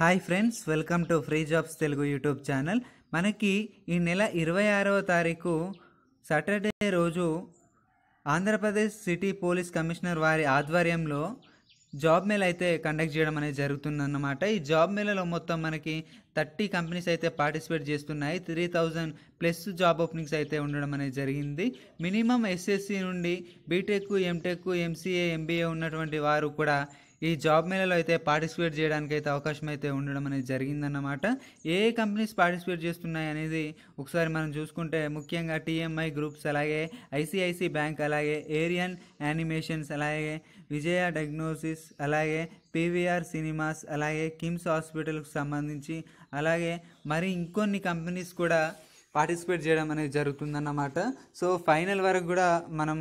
hi friends welcome to free jobs Telugu YouTube channel మనకి ఈ నెల ఇరవై ఆరవ తారీఖు సాటర్డే రోజు ఆంధ్రప్రదేశ్ సిటీ పోలీస్ కమిషనర్ వారి ఆధ్వర్యంలో జాబ్ మేల్ అయితే కండక్ట్ చేయడం అనేది జరుగుతుందన్నమాట ఈ జాబ్ మేలలో మొత్తం మనకి థర్టీ కంపెనీస్ అయితే పార్టిసిపేట్ చేస్తున్నాయి three thousand plus job openings అయితే ఉండడం అనేది జరిగింది మినిమం ఎస్ఎస్సి నుండి బీటెక్ ఎంటెక్ ఎంసీఏ ఎంబీఏ ఉన్నటువంటి వారు కూడా ఈ జాబ్ మేళలో అయితే పార్టిసిపేట్ చేయడానికి అయితే అవకాశం అయితే ఉండడం అనేది జరిగిందన్నమాట ఏ కంపెనీస్ పార్టిసిపేట్ చేస్తున్నాయి అనేది ఒకసారి మనం చూసుకుంటే ముఖ్యంగా టీఎంఐ గ్రూప్స్ అలాగే ఐసిఐసి బ్యాంక్ అలాగే ఏరియన్ యానిమేషన్స్ అలాగే విజయ డయాగ్నోసిస్ అలాగే పీవీఆర్ సినిమాస్ అలాగే కిమ్స్ హాస్పిటల్కి సంబంధించి అలాగే మరి ఇంకొన్ని కంపెనీస్ కూడా పార్టిసిపేట్ చేయడం అనేది జరుగుతుందన్నమాట సో ఫైనల్ వరకు కూడా మనం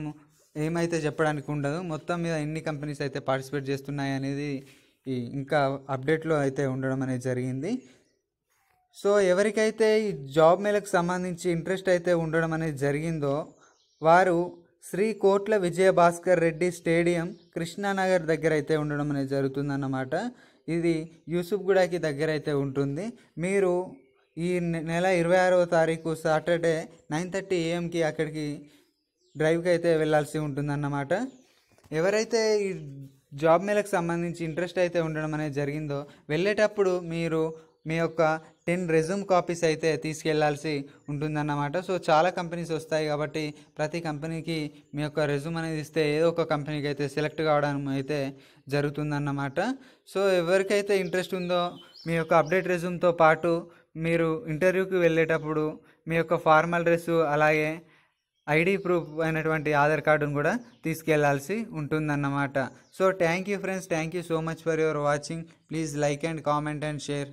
ఏమైతే చెప్పడానికి ఉండదు మొత్తం మీద ఎన్ని కంపెనీస్ అయితే పార్టిసిపేట్ చేస్తున్నాయి అనేది ఇంకా అప్డేట్లో అయితే ఉండడం అనేది జరిగింది సో ఎవరికైతే ఈ జాబ్ మేళకు సంబంధించి ఇంట్రెస్ట్ అయితే ఉండడం అనేది జరిగిందో వారు శ్రీ కోట్ల విజయ భాస్కర్ రెడ్డి స్టేడియం కృష్ణానగర్ దగ్గర అయితే ఉండడం అనేది జరుగుతుందన్నమాట ఇది యూసుఫ్గూడకి దగ్గర అయితే ఉంటుంది మీరు ఈ నెల ఇరవై ఆరవ తారీఖు సాటర్డే నైన్ థర్టీ ఏఎంకి అక్కడికి డ్రైవ్కి అయితే వెళ్ళాల్సి ఉంటుందన్నమాట ఎవరైతే ఈ జాబ్ మేళకు సంబంధించి ఇంట్రెస్ట్ అయితే ఉండడం అనేది జరిగిందో వెళ్ళేటప్పుడు మీరు మీ యొక్క టెన్ రెజ్యూమ్ కాపీస్ అయితే తీసుకెళ్లాల్సి ఉంటుందన్నమాట సో చాలా కంపెనీస్ వస్తాయి కాబట్టి ప్రతి కంపెనీకి మీ యొక్క రెజ్యూమ్ అనేది ఇస్తే ఏదో ఒక కంపెనీకి అయితే సెలెక్ట్ కావడం అయితే జరుగుతుందన్నమాట సో ఎవరికైతే ఇంట్రెస్ట్ ఉందో మీ యొక్క అప్డేట్ రెజ్యూమ్తో పాటు మీరు ఇంటర్వ్యూకి వెళ్ళేటప్పుడు మీ యొక్క ఫార్మల్ డ్రెస్సు అలాగే ఐడి ప్రూఫ్ అయినటువంటి ఆధార్ కార్డును కూడా తీసుకెళ్లాల్సి ఉంటుందన్నమాట so thank you friends thank you so much for your watching please like and comment and share